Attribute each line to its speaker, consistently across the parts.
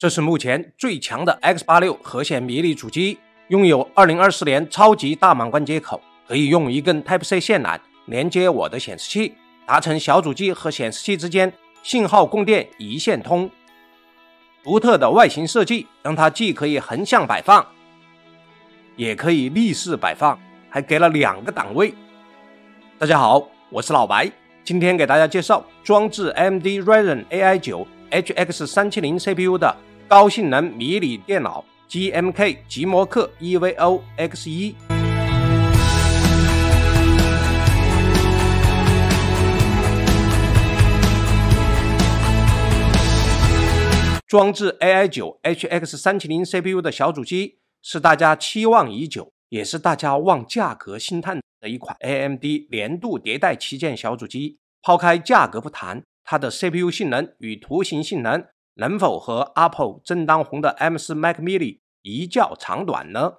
Speaker 1: 这是目前最强的 X 八六核显迷你主机，拥有二零二四年超级大满贯接口，可以用一根 Type C 线缆连接我的显示器，达成小主机和显示器之间信号供电一线通。独特的外形设计，让它既可以横向摆放，也可以立式摆放，还给了两个档位。大家好，我是老白，今天给大家介绍装置 AMD Ryzen AI 九 HX 三七零 CPU 的。高性能迷你电脑 GMK 吉摩克 EVO X 一，装置 AI 九 HX 三七零 CPU 的小主机是大家期望已久，也是大家望价格兴叹的一款 AMD 年度迭代旗舰小主机。抛开价格不谈，它的 CPU 性能与图形性能。能否和 Apple 正当红的 M4 Mac Mini 一较长短呢？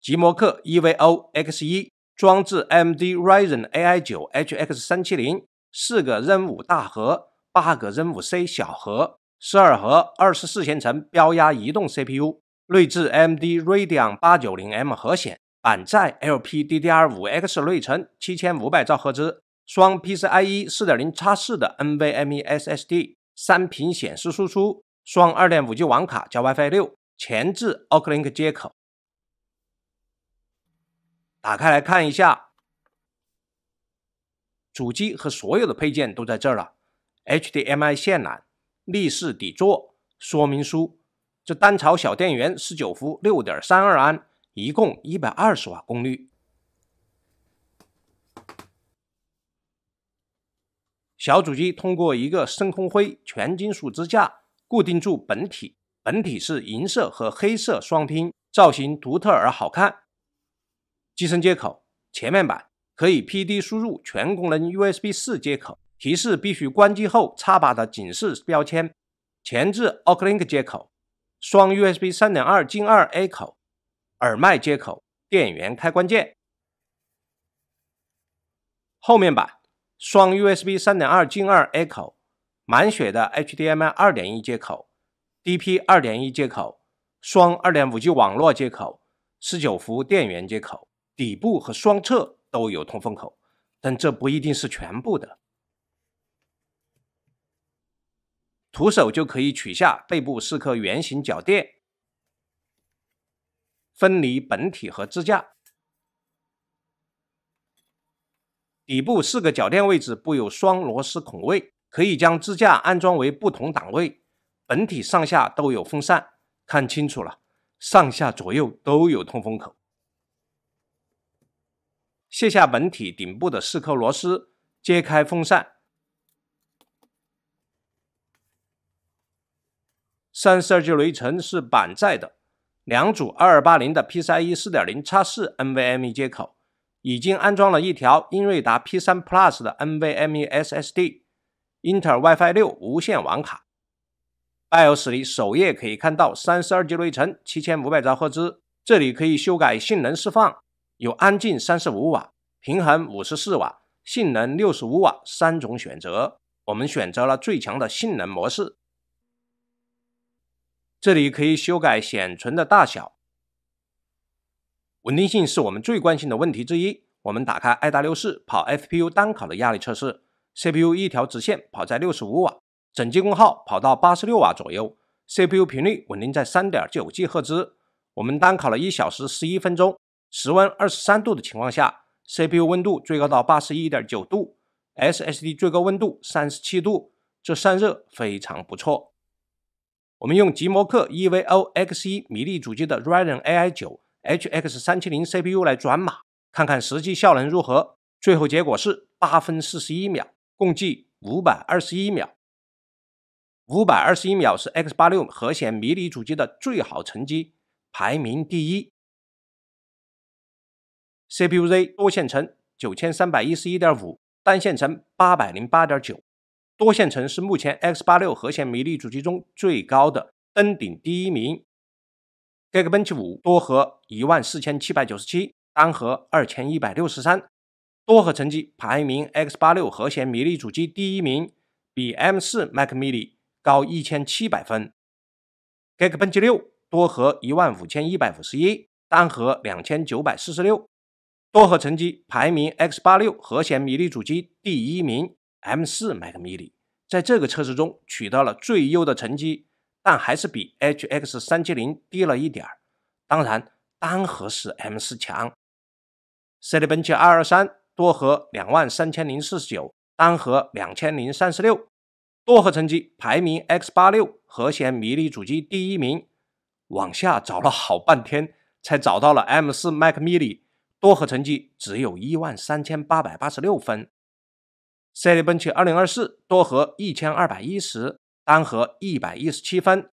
Speaker 1: 极摩克 Evo X1 装置 AMD Ryzen AI9HX370 四个 Zen 五大核，八个 Zen 五 C 小核，十二核二十四线程标压移动 CPU，内置 AMD Radeon 890M 核显，板载 LPDDR5X 内存，七千五百兆赫兹。双 PCIe 四点零叉四的 NVMe SSD，三屏显示输出，双二点五 G 网卡加 WiFi 六，前置 o u l i n k 接口。打开来看一下，主机和所有的配件都在这儿了。HDMI 线缆，立式底座，说明书，这单槽小电源十九伏六点三二安，一共一百二十瓦功率。小主机通过一个深空灰全金属支架固定住本体，本体是银色和黑色双拼，造型独特而好看。机身接口：前面板可以 PD 输入，全功能 USB 四接口，提示必须关机后插拔的警示标签；前置 OcLink 接口，双 USB 三点二进二 A 口，耳麦接口，电源开关键。后面板。双 USB 三点二进二 A 口，满血的 HDMI 二点一接口，DP 二点一接口，双二点五 G 网络接口，十九伏电源接口，底部和双侧都有通风口，但这不一定是全部的。徒手就可以取下背部四颗圆形脚垫，分离本体和支架。底部四个脚垫位置布有双螺丝孔位，可以将支架安装为不同档位。本体上下都有风扇，看清楚了，上下左右都有通风口。卸下本体顶部的四颗螺丝，揭开风扇。三十二 G 雷层是板载的，两组二二八零的 PCI 四点零叉四 NVMe 接口。已经安装了一条英锐达 P 三 Plus 的 NVMe SSD，英特尔 WiFi 六无线网卡。BIOS 里首页可以看到三十二 G 内存，七千五百兆赫兹。这里可以修改性能释放，有安静三十五瓦、平衡五十四瓦、性能六十五瓦三种选择。我们选择了最强的性能模式。这里可以修改显存的大小。稳定性是我们最关心的问题之一。我们打开爱达六四跑 SPU 单考的压力测试，CPU 一条直线跑在六十五瓦，整机功耗跑到八十六瓦左右，CPU 频率稳定在三点九 G 赫兹。我们单考了一小时十一分钟，室温二十三度的情况下，CPU 温度最高到八十一点九度，SSD 最高温度三十七度，这散热非常不错。我们用极摩克 EVO X 一米粒主机的 Ryzen AI 九。HX 三七零 CPU 来转码，看看实际效能如何。最后结果是八分四十一秒，共计五百二十一秒。五百二十一秒是 X 八六核显迷你主机的最好成绩，排名第一。CPU Z 多线程九千三百一十一点五，单线程八百零八点九。多线程是目前 X 八六核显迷你主机中最高的，登顶第一名。Geekbench 五多核一万四千七百九十七，单核二千一百六十三，多核成绩排名 X 八六和弦迷你主机第一名，比 M 四 Macmini 高一千七百分。Geekbench 六多核一万五千一百五十一，单核两千九百四十六，多核成绩排名 X 八六和弦迷你主机第一名，M 四 Macmini 在这个测试中取得了最优的成绩。但还是比 HX 三七零低了一点儿。当然，单核是 M 四强。c e l e b e n h 二二三多核两万三千零四十九，单核两千零三十六，多核成绩排名 X 八六核显迷你主机第一名。往下找了好半天，才找到了 M 四 Mac Mini，多核成绩只有一万三千八百八十六分。c e l e b e n h 二零二四多核一千二百一十。单核一百一十七分，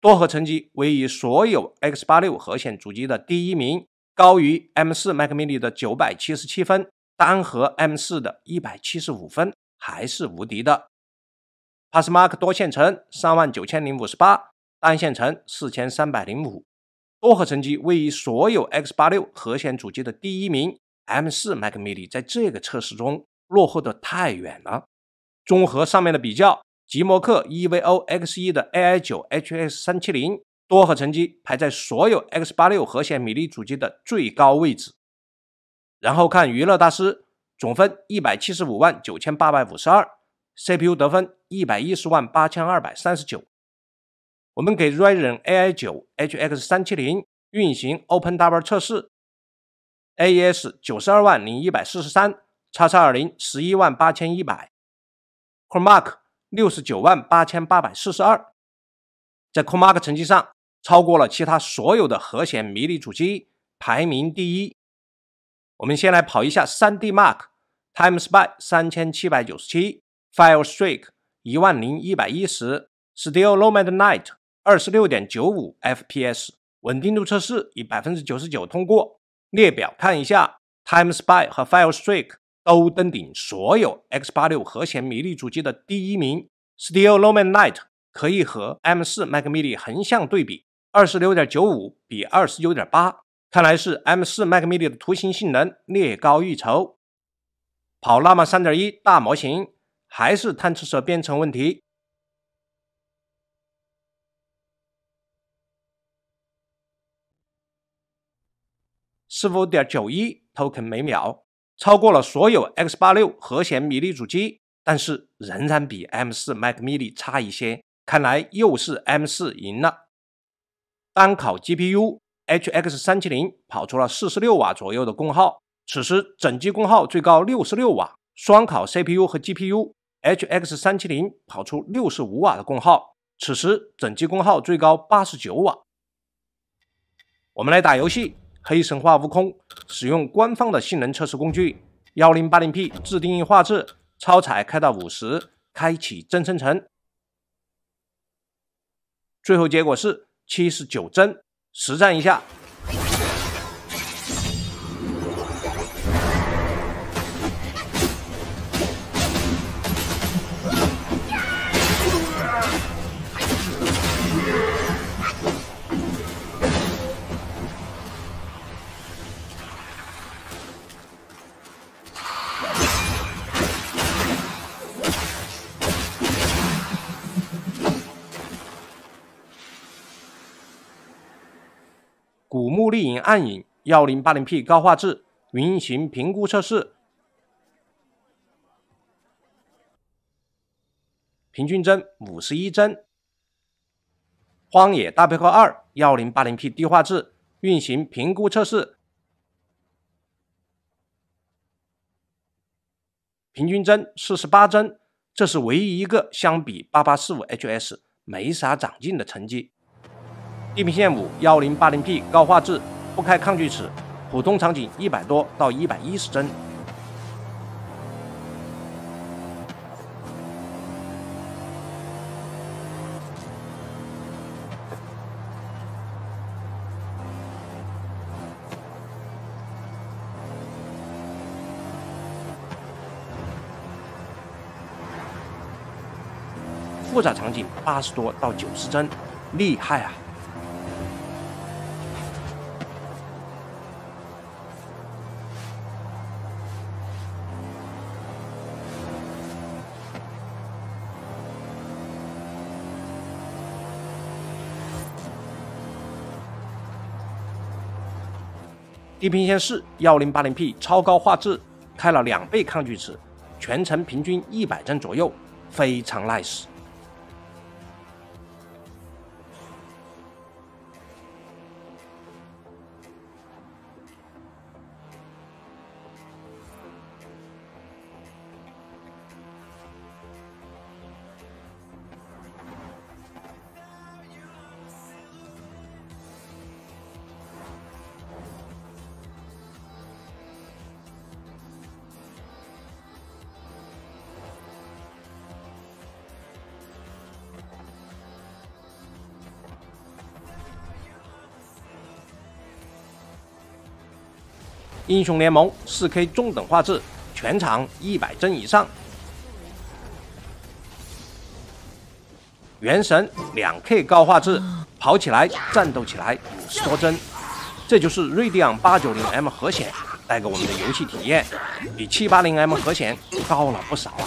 Speaker 1: 多核成绩位于所有 X 八六核显主机的第一名，高于 M 四 Mac mini 的九百七十七分，单核 M 四的一百七十五分还是无敌的。PassMark 多线程三万九千零五十八，单线程四千三百零五，多核成绩位于所有 X 八六核显主机的第一名。M 四 Mac mini 在这个测试中落后的太远了。综合上面的比较。极摩克 EVO X 一的 AI 九 HX 三七零多核成绩排在所有 X 八六核显米粒主机的最高位置。然后看娱乐大师总分一百七十五万九千八百五十二，CPU 得分一百一十万八千二百三十九。我们给 Ryzen AI 九 HX 三七零运行 o p e n w r 测试，AES 九十二万零一百四十三，X2 零十一万八千一百，CoreMark。六十九万八千八百四十二，在 c o m a r k 成绩上超过了其他所有的核显迷你主机，排名第一。我们先来跑一下三 D Mark，Time Spy 三千七百九十七，File Strik 一万零一百一十，Steel Nomad Night 二十六点九五 FPS，稳定度测试以百分之九十九通过。列表看一下 Time Spy 和 File Strik。都登顶所有 X86 核显迷你主机的第一名。Steel Roman Light 可以和 M4 Mac Mini 横向对比，二十六点九五比二十九点八，看来是 M4 Mac Mini 的图形性能略高一筹。跑拉马三点一大模型，还是探测蛇编程问题，十五点九一 token 每秒。超过了所有 X 八六和弦迷你主机，但是仍然比 M 四 Mac Mini 差一些。看来又是 M 四赢了。单考 GPU，HX 三七零跑出了四十六瓦左右的功耗，此时整机功耗最高六十六瓦。双考 CPU 和 GPU，HX 三七零跑出六十五瓦的功耗，此时整机功耗最高八十九瓦。我们来打游戏。黑神话悟空，使用官方的性能测试工具，幺零八零 P 自定义画质，超采开到五十，开启帧生成。最后结果是七十九帧。实战一下。暗影，幺零八零 P 高画质运行评估测试，平均帧五十一帧。荒野大镖客二，幺零八零 P 低画质运行评估测试，平均帧四十八帧。这是唯一一个相比八八四五 HS 没啥长进的成绩。地平线五幺零八零 P 高画质，不开抗锯齿，普通场景一百多到一百一十帧，复杂场景八十多到九十帧，厉害啊！地平线四幺零八零 P 超高画质，开了两倍抗锯齿，全程平均一百帧左右，非常 nice。英雄联盟 4K 中等画质，全场一百帧以上；原神 2K 高画质，跑起来、战斗起来五十多帧。这就是锐迪昂 890M 核显带给我们的游戏体验，比 780M 核显高了不少啊！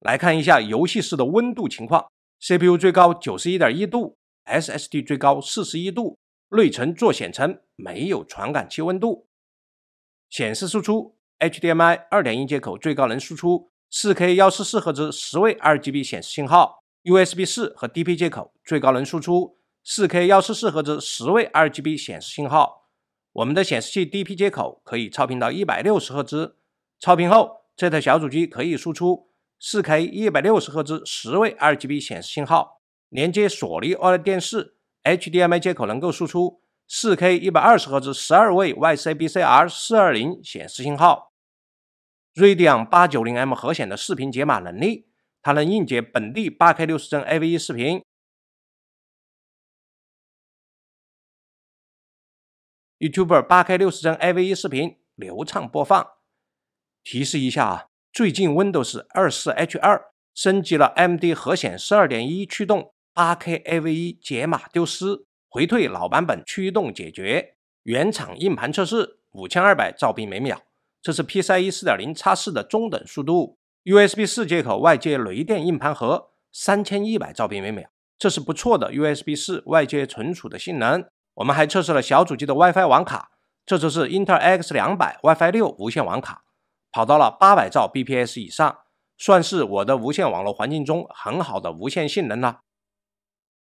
Speaker 1: 来看一下游戏室的温度情况。CPU 最高九十一点一度，SSD 最高四十一度，内存做显存没有传感器温度。显示输出 HDMI 二点一接口最高能输出四 K 幺四四赫兹十位 RGB 显示信号，USB 四和 DP 接口最高能输出四 K 幺四四赫兹十位 RGB 显示信号。我们的显示器 DP 接口可以超频到一百六十赫兹，超频后这台小主机可以输出。4K 一百六十赫兹、十位 RGB 显示信号，连接索尼 OLED 电视，HDMI 接口能够输出 4K 一百二十赫兹、十二位 YCbCr 420显示信号。锐迪尔 890M 核显的视频解码能力，它能硬解本地 8K 六十帧 AV1 视频，YouTube 8K 六十帧 AV1 视频流畅播放。提示一下啊。最近 Windows 24H2 升级了 MD 核显12.1驱动，8K AV1 解码丢失，回退老版本驱动解决。原厂硬盘测试5200兆片每秒，这是 PCIe 4.0 x4 的中等速度。USB 4接口外接雷电硬盘盒3100兆币每秒，这是不错的 USB 4外接存储的性能。我们还测试了小主机的 WiFi 网卡，这次是 i n t e x 2 0 0 WiFi 6无线网卡。跑到了八百兆 bps 以上，算是我的无线网络环境中很好的无线性能了。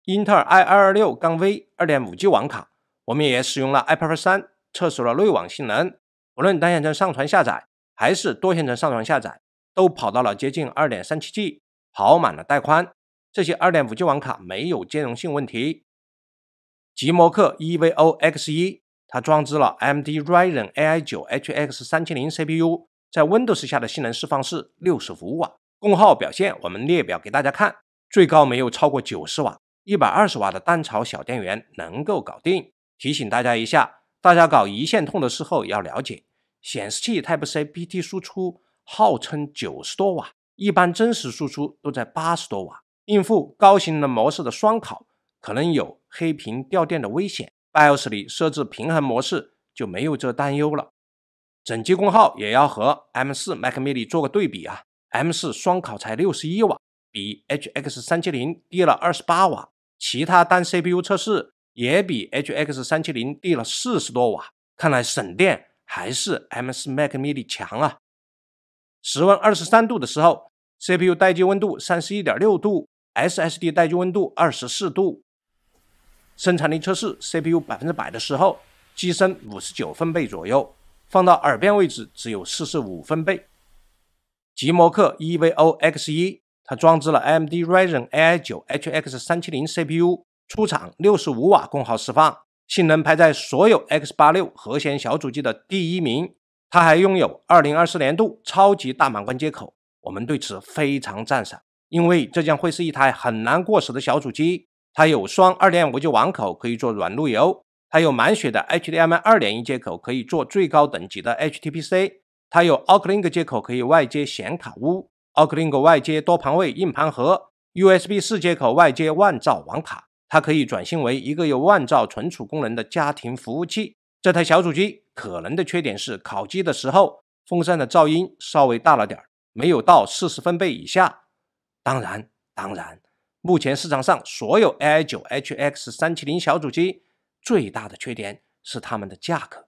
Speaker 1: 英特尔 i 2 6杠 v 2.5G 网卡，我们也使用了 i p a d 三测试了内网性能，无论单线程上传下载还是多线程上传下载，都跑到了接近二点三七 G，跑满了带宽。这些二点五 G 网卡没有兼容性问题。极摩客 EVO X 一，它装置了 AMD Ryzen AI 九 HX 三千零 CPU。在 Windows 下的性能释放是六十五瓦，功耗表现我们列表给大家看，最高没有超过九十瓦，一百二十瓦的单槽小电源能够搞定。提醒大家一下，大家搞一线通的时候要了解，显示器 Type-C PT 输出号称九十多瓦，一般真实输出都在八十多瓦，应付高性能模式的双烤可能有黑屏掉电的危险，BIOS 里设置平衡模式就没有这担忧了。整机功耗也要和 M4 Mac Mini 做个对比啊，M4 双烤才六十一瓦，比 HX370 低了二十八瓦，其他单 CPU 测试也比 HX370 低了四十多瓦，看来省电还是 M4 Mac Mini 强啊。室温二十三度的时候，CPU 待机温度三十一点六度，SSD 待机温度二十四度。生产力测试 CPU 百分之百的时候，机身五十九分贝左右。放到耳边位置只有四十五分贝。极摩客 EVO X 一，它装置了 AMD Ryzen AI 九 HX 三七零 CPU，出厂六十五瓦功耗释放，性能排在所有 X 八六核显小主机的第一名。它还拥有二零二四年度超级大满贯接口，我们对此非常赞赏，因为这将会是一台很难过时的小主机。它有双二点五 G 网口，可以做软路由。它有满血的 HDMI 二点一接口，可以做最高等级的 HTPC；它有 o u l i n k 接口，可以外接显卡坞 o u l i n k 外接多盘位硬盘盒；USB 四接口外接万兆网卡，它可以转型为一个有万兆存储功能的家庭服务器。这台小主机可能的缺点是烤机的时候风扇的噪音稍微大了点儿，没有到四十分贝以下。当然，当然，目前市场上所有 AI9HX 三七零小主机。最大的缺点是它们的价格，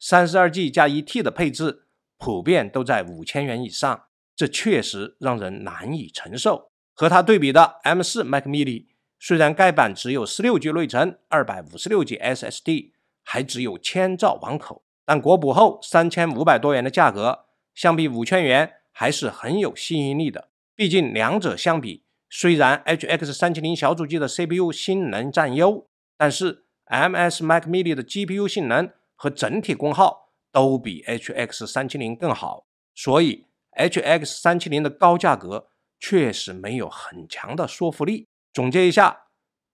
Speaker 1: 三十二 G 加一 T 的配置普遍都在五千元以上，这确实让人难以承受。和它对比的 M 四 Mac mini，虽然该版只有十六 G 内存、二百五十六 G SSD，还只有千兆网口，但国补后三千五百多元的价格，相比五千元还是很有吸引力的。毕竟两者相比，虽然 HX 三七零小主机的 CPU 性能占优，但是 MS Mac Mini 的 GPU 性能和整体功耗都比 HX 370更好，所以 HX 370的高价格确实没有很强的说服力。总结一下，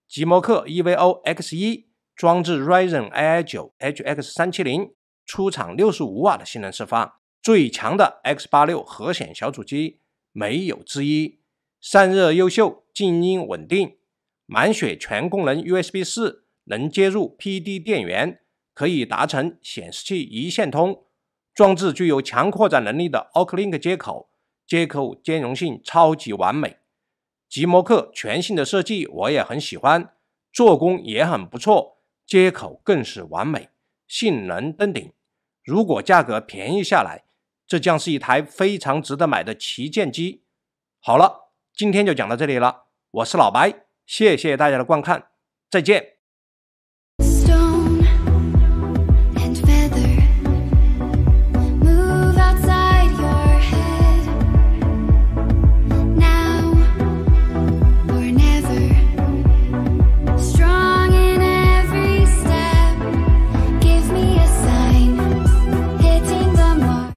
Speaker 1: 极摩客 EVO X 一装置 r y z o n AI 九 HX 370出厂六十五瓦的性能释放，最强的 X 八六核显小主机没有之一，散热优秀，静音稳定，满血全功能 USB 四。能接入 PD 电源，可以达成显示器一线通。装置具有强扩展能力的 OCLINK 接口，接口兼容性超级完美。极摩客全新的设计我也很喜欢，做工也很不错，接口更是完美，性能登顶。如果价格便宜下来，这将是一台非常值得买的旗舰机。好了，今天就讲到这里了。我是老白，谢谢大家的观看，再见。